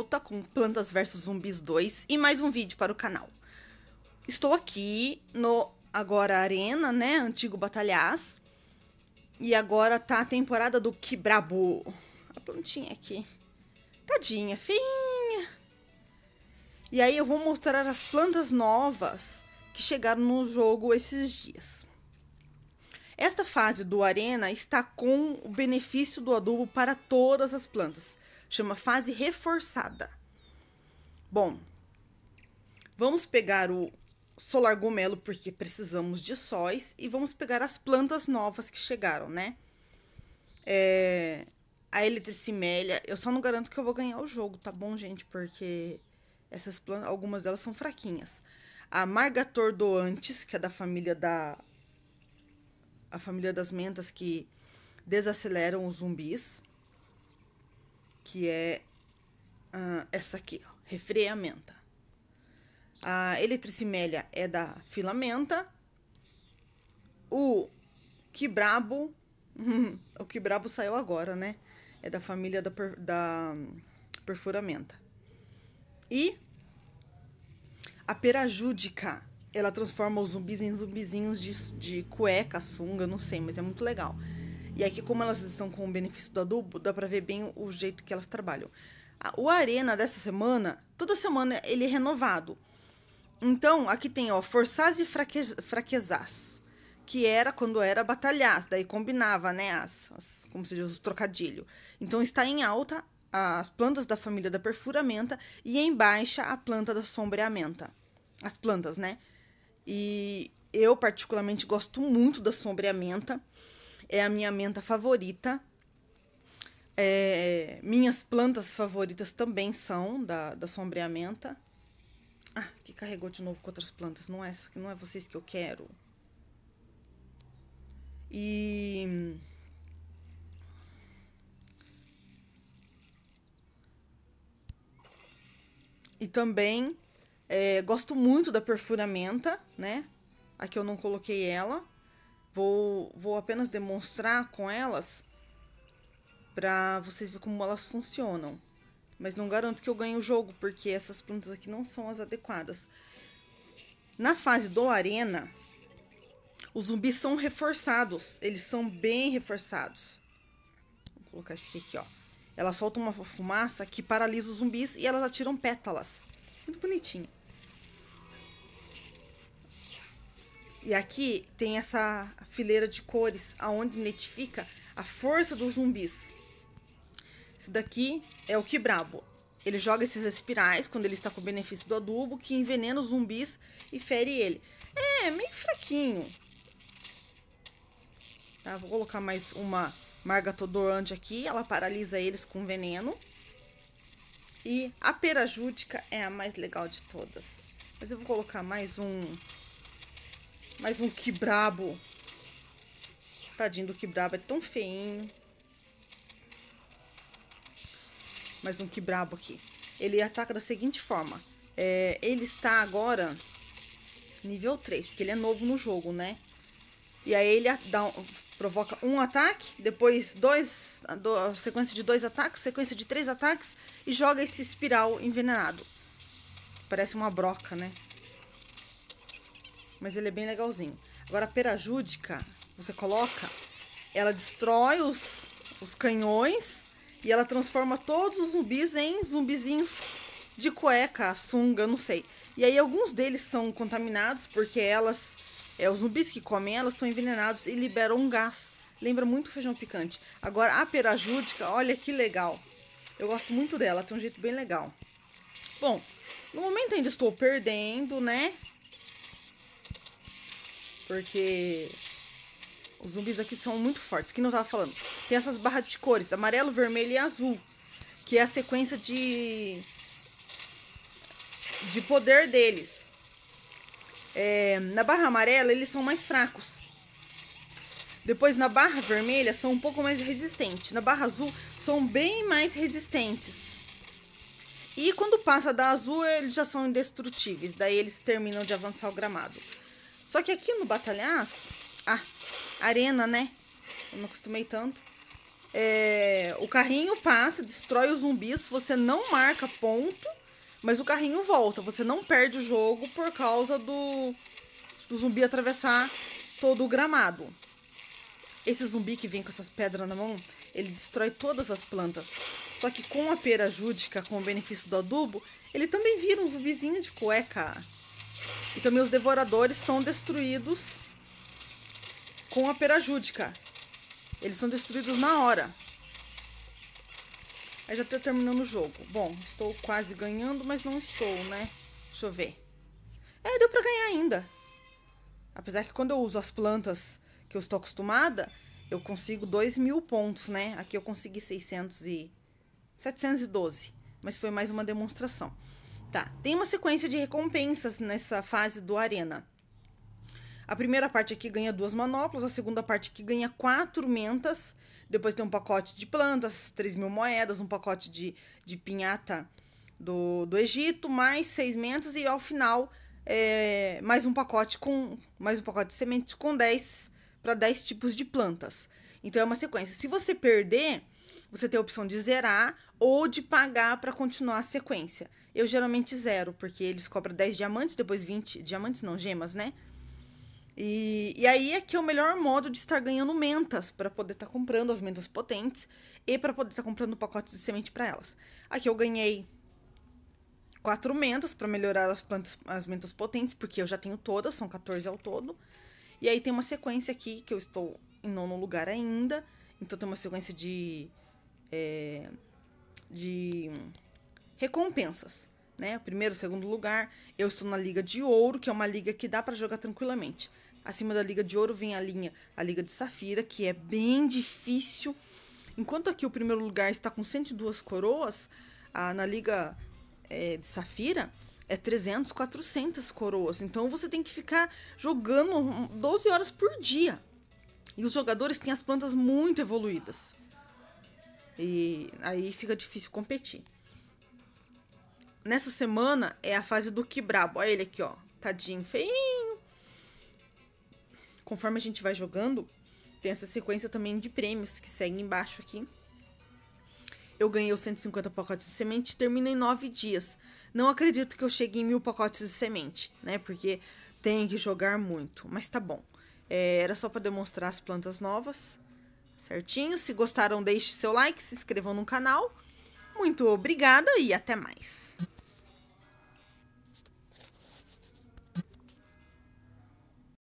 volta com Plantas vs Zumbis 2 e mais um vídeo para o canal. Estou aqui no agora Arena, né, antigo Batalhaz, e agora tá a temporada do Que Brabo. A plantinha aqui. Tadinha, finha. E aí eu vou mostrar as plantas novas que chegaram no jogo esses dias. Esta fase do Arena está com o benefício do adubo para todas as plantas. Chama fase reforçada. Bom, vamos pegar o solar gomelo porque precisamos de sóis e vamos pegar as plantas novas que chegaram, né? É, a eletricimélia, eu só não garanto que eu vou ganhar o jogo, tá bom, gente? Porque essas plantas, algumas delas são fraquinhas. A Marga Tordoantes, que é da família da a família das mentas que desaceleram os zumbis que é ah, essa aqui, ó, refreamenta. É a eletricimélia é da filamenta. O quebrabo, o quibrabo saiu agora, né? É da família da, per, da hum, perfuramenta. E a perajúdica, ela transforma os zumbis em zumbizinhos de, de cueca, sunga, não sei, mas é muito legal. E aqui, como elas estão com o benefício do adubo, dá pra ver bem o jeito que elas trabalham. O Arena dessa semana, toda semana ele é renovado. Então, aqui tem, ó, forças e fraque fraquezas. Que era quando era batalhas, daí combinava, né, as, as como se diz, os trocadilho. Então, está em alta as plantas da família da perfuramenta e em baixa a planta da sombreamenta. As plantas, né? E eu particularmente gosto muito da sombreamenta é a minha menta favorita. É, minhas plantas favoritas também são da, da sombreamenta. Ah, que carregou de novo com outras plantas. Não é, não é vocês que eu quero. E... E também é, gosto muito da perfuramenta, né? Aqui eu não coloquei ela. Vou, vou apenas demonstrar com elas para vocês verem como elas funcionam. Mas não garanto que eu ganhe o jogo, porque essas plantas aqui não são as adequadas. Na fase do arena, os zumbis são reforçados. Eles são bem reforçados. Vou colocar esse aqui, ó. Elas soltam uma fumaça que paralisa os zumbis e elas atiram pétalas. Muito bonitinho. E aqui tem essa fileira de cores aonde identifica a força dos zumbis. Esse daqui é o que brabo. Ele joga esses espirais quando ele está com o benefício do adubo, que envenena os zumbis e fere ele. É, meio fraquinho. Tá, vou colocar mais uma margatodorante aqui. Ela paralisa eles com veneno. E a perajúdica é a mais legal de todas. Mas eu vou colocar mais um mais um que brabo. Tadinho do que brabo, é tão feinho. Mais um que brabo aqui. Ele ataca da seguinte forma. É, ele está agora nível 3, que ele é novo no jogo, né? E aí ele dá, provoca um ataque, depois dois, do, sequência de dois ataques, sequência de três ataques e joga esse espiral envenenado. Parece uma broca, né? mas ele é bem legalzinho. Agora, a perajúdica, você coloca, ela destrói os, os canhões e ela transforma todos os zumbis em zumbizinhos de cueca, sunga, não sei. E aí alguns deles são contaminados porque elas, é, os zumbis que comem elas são envenenados e liberam um gás. Lembra muito feijão picante. Agora, a perajúdica, olha que legal. Eu gosto muito dela, tem um jeito bem legal. Bom, no momento ainda estou perdendo, né? Porque os zumbis aqui são muito fortes, que não tava falando. Tem essas barras de cores, amarelo, vermelho e azul, que é a sequência de de poder deles. É, na barra amarela eles são mais fracos. Depois na barra vermelha são um pouco mais resistentes. Na barra azul são bem mais resistentes. E quando passa da azul, eles já são indestrutíveis. Daí eles terminam de avançar o gramado. Só que aqui no Batalhaz, a arena, né? Eu não acostumei tanto. É, o carrinho passa, destrói os zumbis, você não marca ponto, mas o carrinho volta. Você não perde o jogo por causa do, do zumbi atravessar todo o gramado. Esse zumbi que vem com essas pedras na mão, ele destrói todas as plantas. Só que com a pera júdica, com o benefício do adubo, ele também vira um zumbizinho de cueca. E também os devoradores são destruídos com a perajúdica. Eles são destruídos na hora. Aí já tô tá terminando o jogo. Bom, estou quase ganhando, mas não estou, né? Deixa eu ver. É, deu pra ganhar ainda. Apesar que quando eu uso as plantas que eu estou acostumada, eu consigo 2 mil pontos, né? Aqui eu consegui 600 e... 712. Mas foi mais uma demonstração. Tá, tem uma sequência de recompensas nessa fase do Arena. A primeira parte aqui ganha duas manoplas, a segunda parte aqui ganha quatro mentas, depois tem um pacote de plantas, 3 mil moedas, um pacote de, de pinhata do, do Egito, mais seis mentas e ao final é, mais um pacote com mais um pacote de sementes com 10 para 10 tipos de plantas. Então é uma sequência. Se você perder, você tem a opção de zerar ou de pagar para continuar a sequência eu geralmente zero, porque eles cobram 10 diamantes, depois 20 diamantes, não, gemas, né? E, e aí é que é o melhor modo de estar ganhando mentas para poder estar tá comprando as mentas potentes e para poder estar tá comprando pacotes de semente para elas. Aqui eu ganhei quatro mentas para melhorar as plantas, as mentas potentes, porque eu já tenho todas, são 14 ao todo. E aí tem uma sequência aqui que eu estou em nono lugar ainda, então tem uma sequência de é, de recompensas. Né? Primeiro, segundo lugar, eu estou na Liga de Ouro, que é uma liga que dá para jogar tranquilamente. Acima da Liga de Ouro vem a linha, a Liga de Safira, que é bem difícil. Enquanto aqui o primeiro lugar está com 102 coroas, a, na Liga é, de Safira é 300, 400 coroas. Então você tem que ficar jogando 12 horas por dia. E os jogadores têm as plantas muito evoluídas. E aí fica difícil competir nessa semana é a fase do Quibrabo. Olha ele aqui, ó. Tadinho, feinho. Conforme a gente vai jogando, tem essa sequência também de prêmios que segue embaixo aqui. Eu ganhei os 150 pacotes de semente e termino em 9 dias. Não acredito que eu chegue em mil pacotes de semente, né? Porque tem que jogar muito. Mas tá bom. É, era só para demonstrar as plantas novas. Certinho? Se gostaram, deixe seu like, se inscrevam no canal. Muito obrigada e até mais.